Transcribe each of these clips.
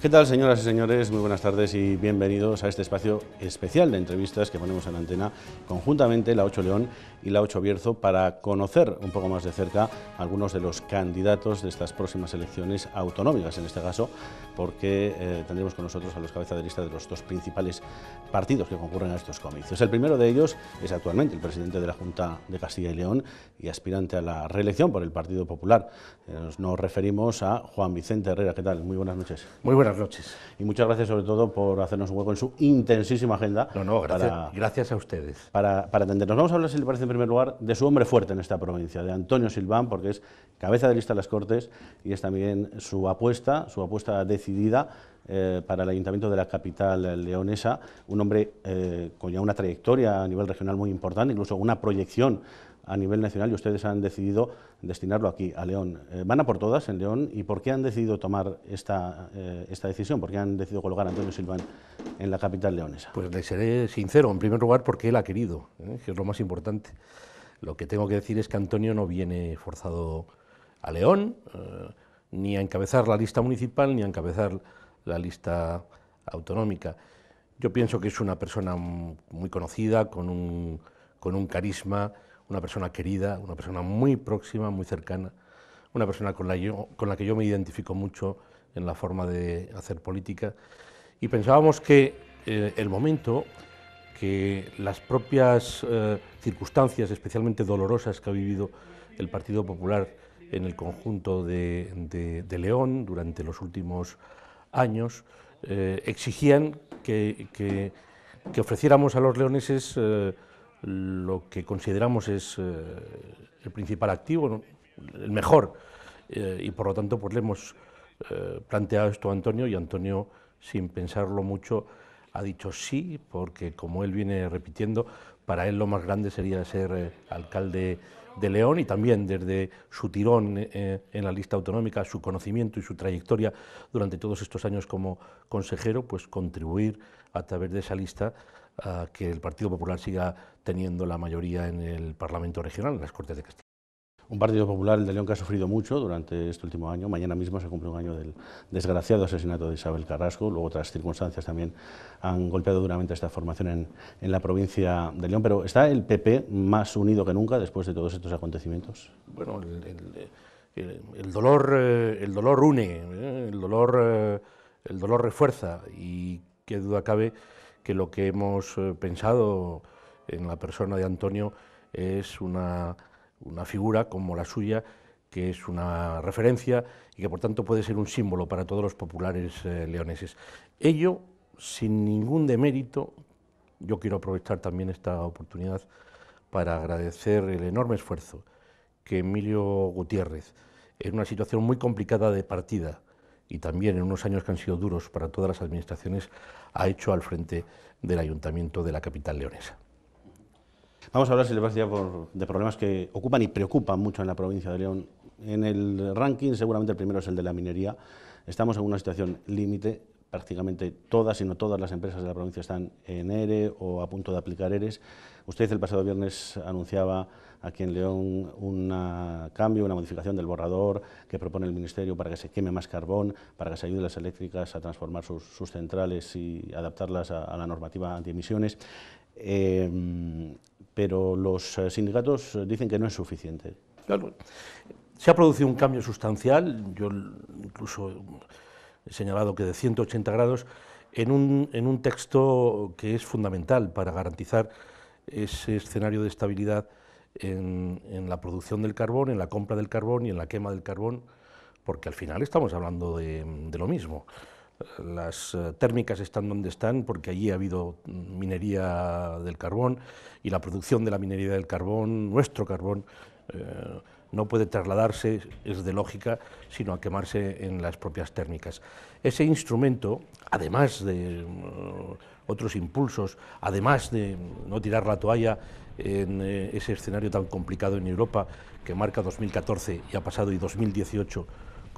¿Qué tal, señoras y señores? Muy buenas tardes y bienvenidos a este espacio especial de entrevistas que ponemos en antena conjuntamente la 8 León y la 8 Bierzo para conocer un poco más de cerca algunos de los candidatos de estas próximas elecciones autonómicas, en este caso porque eh, tendremos con nosotros a los cabezas de lista de los dos principales partidos que concurren a estos comicios. El primero de ellos es actualmente el presidente de la Junta de Castilla y León y aspirante a la reelección por el Partido Popular. Eh, nos referimos a Juan Vicente Herrera. ¿Qué tal? Muy buenas noches. Muy buenas noches. Y muchas gracias sobre todo por hacernos un hueco en su intensísima agenda. No, no, gracias, gracias a ustedes. Para, para atendernos. Vamos a hablar, si le parece, en primer lugar, de su hombre fuerte en esta provincia, de Antonio Silván, porque es cabeza de lista de las Cortes y es también su apuesta, su apuesta decisiva decidida eh, para el Ayuntamiento de la capital leonesa, un hombre eh, con ya una trayectoria a nivel regional muy importante, incluso una proyección a nivel nacional y ustedes han decidido destinarlo aquí, a León. Eh, ¿Van a por todas en León? ¿Y por qué han decidido tomar esta, esta decisión? ¿Por qué han decidido colocar a Antonio Silván en la capital leonesa? Pues le seré sincero, en primer lugar porque él ha querido, que es lo más importante. Lo que tengo que decir es que Antonio no viene forzado a León ni a encabezar la lista municipal ni a encabezar la lista autonómica. Yo pienso que es una persona muy conocida, con un, carisma, una persona querida, una persona muy próxima, muy cercana, una persona con la, que yo me identifico mucho en la forma de hacer política. Y pensábamos que eh, el momento, que las propias eh, circunstancias, especialmente dolorosas que ha vivido el Partido Popular, en el conjunto de, de, León durante los últimos años, eh, exigían que, que, ofreciéramos a los leoneses eh, lo que consideramos es eh, el principal activo, el mejor, y por lo tanto pues, le hemos planteado esto a Antonio y Antonio, sin pensarlo mucho, ha dicho sí, porque como él viene repitiendo, para él lo más grande sería ser alcalde de León y también desde su tirón eh, en la lista autonómica, su conocimiento y su trayectoria durante todos estos años como consejero, pues contribuir a través de esa lista a que el Partido Popular siga teniendo la mayoría en el Parlamento Regional, en las Cortes de Castilla un Partido Popular, de León, que ha sufrido mucho durante este último año. Mañana mismo se cumple un año del desgraciado asesinato de Isabel Carrasco. Luego otras circunstancias también han golpeado duramente esta formación en, en la provincia de León. Pero ¿está el PP más unido que nunca después de todos estos acontecimientos? Bueno, el, el dolor, eh, el dolor une, eh, el, dolor, eh, el dolor refuerza y qué duda cabe que lo que hemos pensado en la persona de Antonio es una una figura como la suya que es una referencia y que por tanto puede ser un símbolo para todos los populares eh, leoneses. Ello sin ningún demérito, yo quiero aprovechar también esta oportunidad para agradecer el enorme esfuerzo que Emilio Gutiérrez, en una situación muy complicada de partida y también en unos años que han sido duros para todas las administraciones, ha hecho al frente del Ayuntamiento de la capital leonesa. Vamos a hablar, si le parece, de problemas que ocupan y preocupan mucho en la provincia de León. En el ranking, seguramente el primero es el de la minería. Estamos en una situación límite. Prácticamente todas, si no todas, las empresas de la provincia están en ERE o a punto de aplicar ERES. Usted el pasado viernes anunciaba aquí en León un cambio, una modificación del borrador que propone el Ministerio para que se queme más carbón, para que se ayude a las eléctricas a transformar sus, centrales y adaptarlas a, la normativa antiemisiones. Eh, pero los eh, sindicatos eh, dicen que no es suficiente. Claro. Se ha producido un cambio sustancial, yo incluso he señalado que de 180 grados, en un, texto que es fundamental para garantizar ese escenario de estabilidad en, la producción del carbón, en la compra del carbón y en la quema del carbón, porque al final estamos hablando de lo mismo. Las eh, térmicas están donde están porque allí ha habido mm, minería del carbón y la producción de la minería del carbón, nuestro carbón, eh, no puede trasladarse, es de lógica, sino a quemarse en las propias térmicas. Ese instrumento, además de mm, otros impulsos, además de no tirar la toalla en eh, ese escenario tan complicado en Europa que marca 2014 y ha pasado y 2018,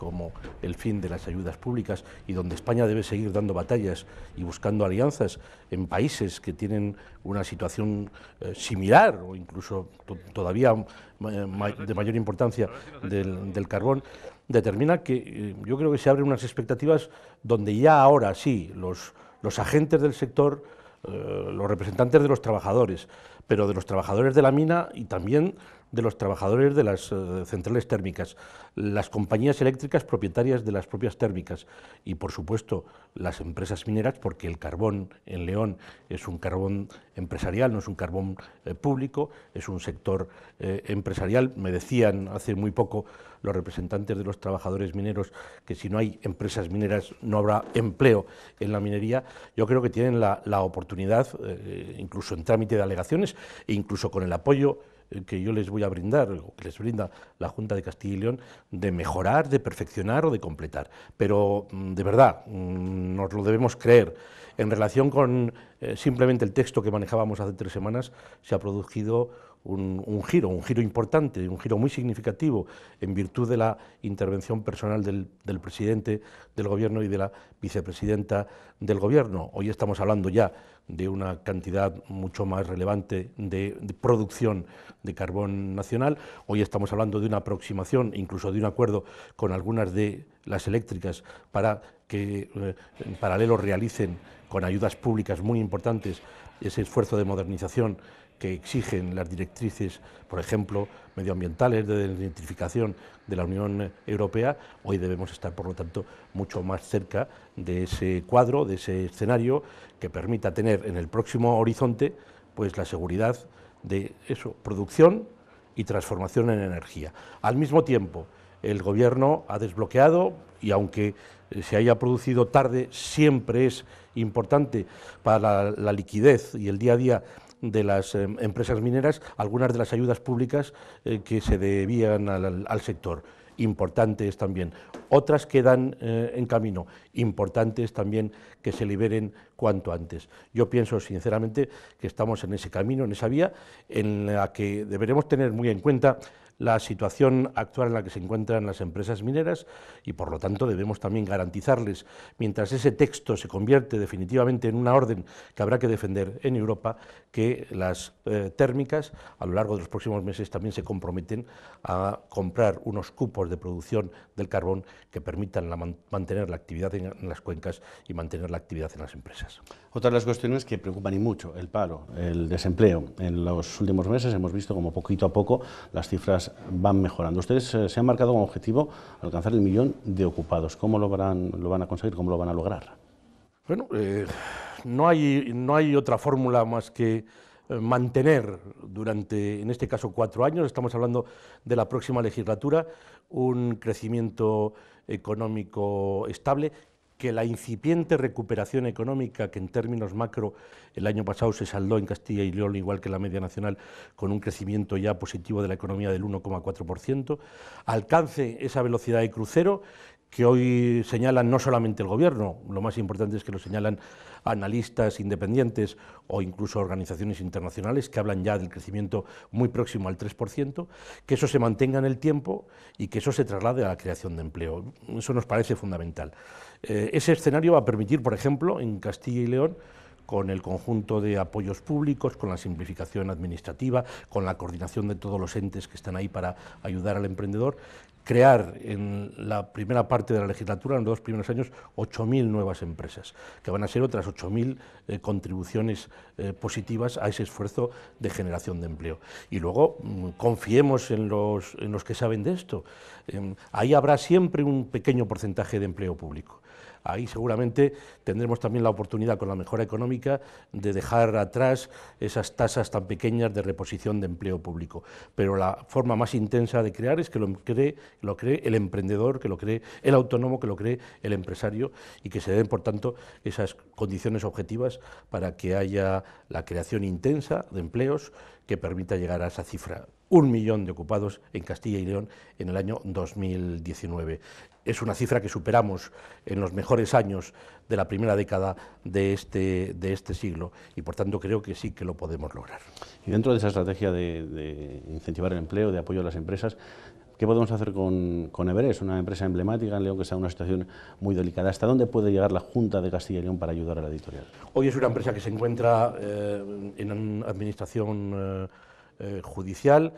como el fin de las ayudas públicas y donde España debe seguir dando batallas y buscando alianzas en países que tienen una situación eh, similar o incluso todavía eh, de mayor importancia del, carbón, determina que eh, yo creo que se abren unas expectativas donde ya ahora sí los, los agentes del sector, los representantes de los trabajadores, pero de los trabajadores de la mina y también de los trabajadores de las eh, centrales térmicas, las compañías eléctricas propietarias de las propias térmicas y, por supuesto, las empresas mineras, porque el carbón en León es un carbón empresarial, no es un carbón eh, público, es un sector eh, empresarial. Me decían hace muy poco los representantes de los trabajadores mineros que si no hay empresas mineras no habrá empleo en la minería. Yo creo que tienen la, la oportunidad, incluso en trámite de alegaciones e incluso con el apoyo que yo les voy a brindar, o que les brinda la Junta de Castilla y León, de mejorar, de perfeccionar o de completar. Pero mm, de verdad, mm, nos lo debemos creer. En relación con eh, simplemente el texto que manejábamos hace tres semanas, se ha producido un, giro, un giro importante, un giro muy significativo en virtud de la intervención personal del, presidente del Gobierno y de la vicepresidenta del Gobierno. Hoy estamos hablando ya de una cantidad mucho más relevante de, producción de carbón nacional. Hoy estamos hablando de una aproximación, incluso de un acuerdo con algunas de las eléctricas para que eh, en paralelo realicen con ayudas públicas muy importantes ese esfuerzo de modernización que exigen las directrices, por ejemplo, medioambientales de identificación de la Unión Europea, hoy debemos estar, por lo tanto, mucho más cerca de ese cuadro, de ese escenario que permita tener en el próximo horizonte pues la seguridad de eso, producción y transformación en energía. Al mismo tiempo, el gobierno ha desbloqueado y aunque se haya producido tarde, siempre es importante para la liquidez y el día a día de las eh, empresas mineras algunas de las ayudas públicas eh, que se debían al, sector, importantes también. Otras quedan eh, en camino, importantes también que se liberen cuanto antes. Yo pienso sinceramente que estamos en ese camino, en esa vía, en la que deberemos tener muy en cuenta la situación actual en la que se encuentran las empresas mineras y, por lo tanto, debemos también garantizarles, mientras ese texto se convierte definitivamente en una orden que habrá que defender en Europa, que las eh, térmicas a lo largo de los próximos meses también se comprometen a comprar unos cupos de producción del carbón que permitan mantener la actividad en, en, las cuencas y mantener la actividad en las empresas. Otra de las cuestiones que preocupan y mucho, el paro, el desempleo. En los últimos meses hemos visto como poquito a poco las cifras van mejorando. Ustedes eh, se han marcado como objetivo alcanzar el millón de ocupados. ¿Cómo lo van, lo van a conseguir? ¿Cómo lo van a lograr? Bueno, eh, no, hay, no hay otra fórmula más que eh, mantener durante, en este caso, cuatro años, estamos hablando de la próxima legislatura, un crecimiento económico estable que la incipiente recuperación económica, que en términos macro el año pasado se saldó en Castilla y León, igual que la media nacional, con un crecimiento ya positivo de la economía del 1,4%, alcance esa velocidad de crucero que hoy señalan no solamente el Gobierno, lo más importante es que lo señalan analistas independientes o incluso organizaciones internacionales que hablan ya del crecimiento muy próximo al 3%, que eso se mantenga en el tiempo y que eso se traslade a la creación de empleo. Eso nos parece fundamental. Eh, ese escenario va a permitir, por ejemplo, en Castilla y León, con el conjunto de apoyos públicos, con la simplificación administrativa, con la coordinación de todos los entes que están ahí para ayudar al emprendedor, crear en la primera parte de la legislatura, en los dos primeros años, 8.000 nuevas empresas, que van a ser otras 8.000 eh, contribuciones eh, positivas a ese esfuerzo de generación de empleo. Y luego mm, confiemos en los, que saben de esto. Em, ahí habrá siempre un pequeño porcentaje de empleo público ahí seguramente tendremos también la oportunidad con la mejora económica de dejar atrás esas tasas tan pequeñas de reposición de empleo público. Pero la forma más intensa de crear es que lo cree, el emprendedor, que lo cree el autónomo, que lo cree el empresario y que se den, por tanto, esas condiciones objetivas para que haya la creación intensa de empleos que permita llegar a esa cifra un millón de ocupados en Castilla y León en el año 2019. Es una cifra que superamos en los mejores años de la primera década de este, de este siglo y por tanto creo que sí que lo podemos lograr. Y dentro de esa estrategia de, incentivar el empleo, de apoyo a las empresas, ¿Qué podemos hacer con, con Everest, una empresa emblemática en León que está en una situación muy delicada? ¿Hasta dónde puede llegar la Junta de Castilla y León para ayudar a la editorial? Hoy es una empresa que se encuentra eh, en en administración... Eh, eh, judicial.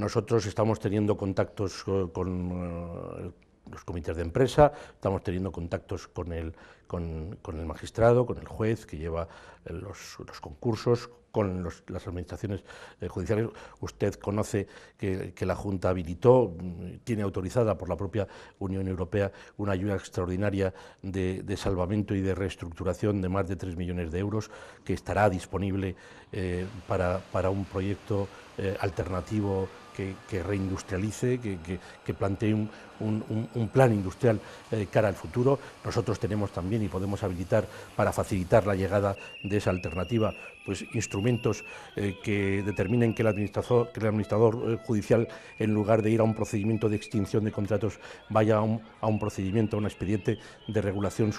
Nosotros estamos teniendo contactos eh, con eh, los comités de empresa, estamos teniendo contactos con el, el magistrado, con el juez que lleva los, los concursos, con las administraciones eh, judiciales. Usted conoce que, la Junta habilitó, mm, tiene autorizada por la propia Unión Europea una ayuda extraordinaria de, salvamento y de reestructuración de más de 3 millones de euros que estará disponible eh, para, un proyecto eh, alternativo que, reindustrialice, que, que plantee un, un, plan industrial eh, cara al futuro. Nosotros tenemos también y podemos habilitar para facilitar la llegada de esa alternativa pues, instrumentos eh, que determinen que el administrador, eh, judicial, en lugar de ir a un procedimiento de extinción de contratos, vaya a un, procedimiento, a un expediente de regulación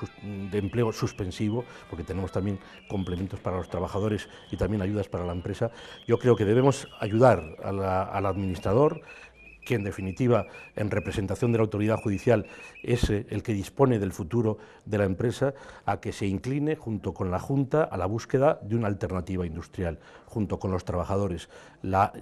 de empleo suspensivo, porque tenemos también complementos para los trabajadores y también ayudas para la empresa. Yo creo que debemos ayudar al administrador que en definitiva, en representación de la autoridad judicial, es eh, el que dispone del futuro de la empresa, a que se incline junto con la Junta a la búsqueda de una alternativa industrial, junto con los trabajadores. La,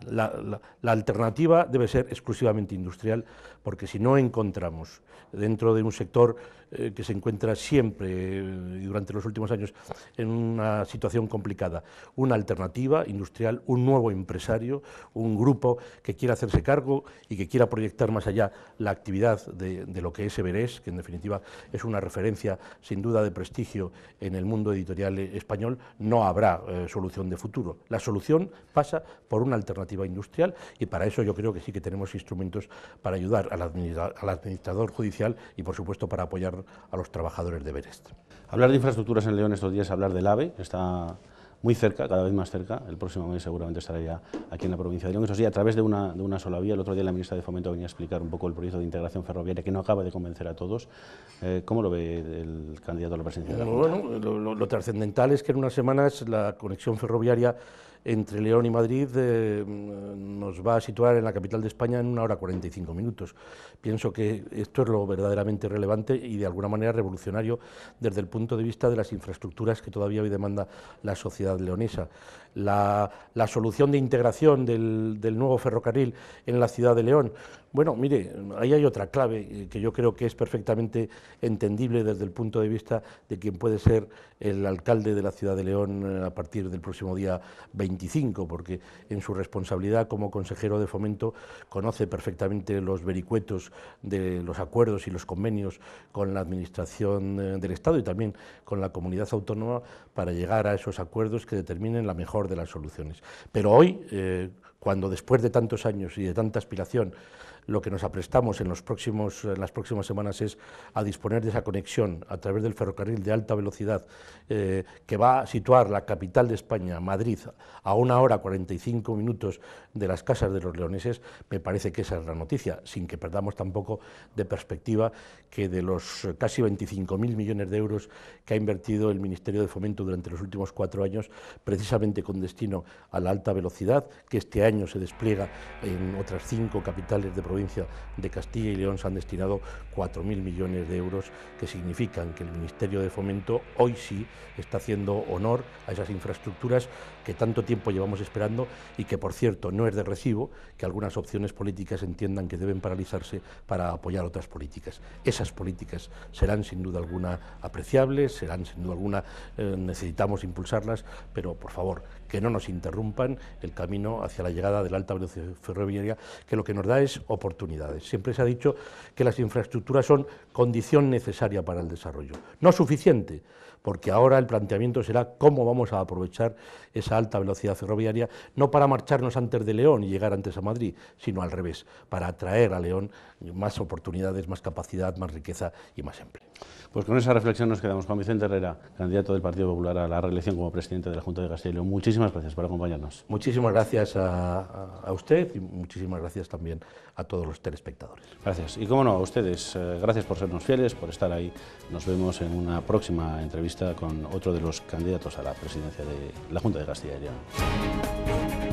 alternativa debe ser exclusivamente industrial, porque si no encontramos dentro de un sector eh, que se encuentra siempre eh, durante los últimos años en una situación complicada. Una alternativa industrial, un nuevo empresario, un grupo que quiera hacerse cargo y que quiera proyectar más allá la actividad de, lo que es Everest, que en definitiva es una referencia sin duda de prestigio en el mundo editorial español, no habrá eh, solución de futuro. La solución pasa por una alternativa industrial y para eso yo creo que sí que tenemos instrumentos para ayudar al administrador judicial y por supuesto para apoyar a los trabajadores de Berest. Hablar de infraestructuras en León estos días es hablar del AVE, está muy cerca, cada vez más cerca, el próximo mes seguramente estará ya aquí en la provincia de León, eso sí, a través de una, sola vía, el otro día la ministra de Fomento venía a explicar un poco el proyecto de integración ferroviaria que no acaba de convencer a todos, eh, ¿cómo lo ve el candidato a la presidencia? Pues lo trascendental es que en unas semanas la conexión ferroviaria entre León y Madrid eh, nos va a situar en la capital de España en una hora 45 minutos. Pienso que esto es lo verdaderamente relevante y de alguna manera revolucionario desde el punto de vista de las infraestructuras que todavía hoy demanda la sociedad leonesa. La, solución de integración del, nuevo ferrocarril en la ciudad de León, bueno, mire, ahí hay otra clave eh, que yo creo que es perfectamente entendible desde el punto de vista de quien puede ser el alcalde de la ciudad de León eh, a partir del próximo día 20 porque en su responsabilidad como consejero de fomento conoce perfectamente los vericuetos de los acuerdos y los convenios con la Administración eh, del Estado y también con la comunidad autónoma para llegar a esos acuerdos que determinen la mejor de las soluciones. Pero hoy, eh, cuando después de tantos años y de tanta aspiración lo que nos aprestamos en, las próximas semanas es a disponer de esa conexión a través del ferrocarril de alta velocidad eh, que va a situar la capital de España, Madrid, a una hora 45 minutos de las casas de los leoneses, me parece que esa es la noticia, sin que perdamos tampoco de perspectiva que de los casi 25.000 millones de euros que ha invertido el Ministerio de Fomento durante los últimos cuatro años, precisamente con destino a la alta velocidad, que este año se despliega en otras cinco capitales de provincia, provincia de Castilla y León se han destinado 4.000 millones de euros que significan que el Ministerio de Fomento hoy sí está haciendo honor a esas infraestructuras que tanto tiempo llevamos esperando y que, por cierto, no es de recibo que algunas opciones políticas entiendan que deben paralizarse para apoyar otras políticas. Esas políticas serán sin duda alguna apreciables, serán sin duda alguna eh, necesitamos impulsarlas, pero por favor, que no nos interrumpan el camino hacia la llegada de la alta velocidad ferroviaria, que lo que nos da es oportunidades. Siempre se ha dicho que las infraestructuras son condición necesaria para el desarrollo, no suficiente, porque ahora el planteamiento será cómo vamos a aprovechar esa alta velocidad ferroviaria, no para marcharnos antes de León y llegar antes a Madrid, sino al revés, para atraer a León más oportunidades, más capacidad, más riqueza y más empleo. Pues con esa reflexión nos quedamos. con Vicente Herrera, candidato del Partido Popular a la reelección como presidente de la Junta de Castilla y León. Muchísimas gracias por acompañarnos. Muchísimas gracias a, usted y muchísimas gracias también a todos los telespectadores. Gracias. Y como no, a ustedes, eh, gracias por sernos fieles, por estar ahí. Nos vemos en una próxima entrevista con otro de los candidatos a la presidencia de la Junta de Castilla y León.